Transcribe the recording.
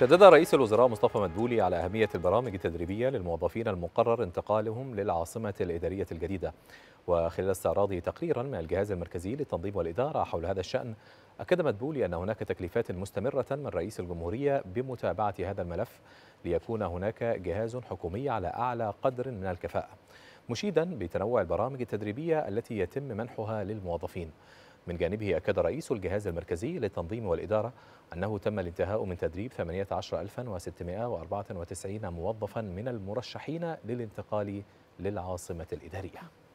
شدد رئيس الوزراء مصطفى مدبولي على أهمية البرامج التدريبية للموظفين المقرر انتقالهم للعاصمة الإدارية الجديدة وخلال استعراضه تقريرا من الجهاز المركزي للتنظيم والإدارة حول هذا الشأن أكد مدبولي أن هناك تكليفات مستمرة من رئيس الجمهورية بمتابعة هذا الملف ليكون هناك جهاز حكومي على أعلى قدر من الكفاءة مشيدا بتنوع البرامج التدريبية التي يتم منحها للموظفين من جانبه أكد رئيس الجهاز المركزي للتنظيم والإدارة أنه تم الانتهاء من تدريب 18694 موظفا من المرشحين للانتقال للعاصمة الإدارية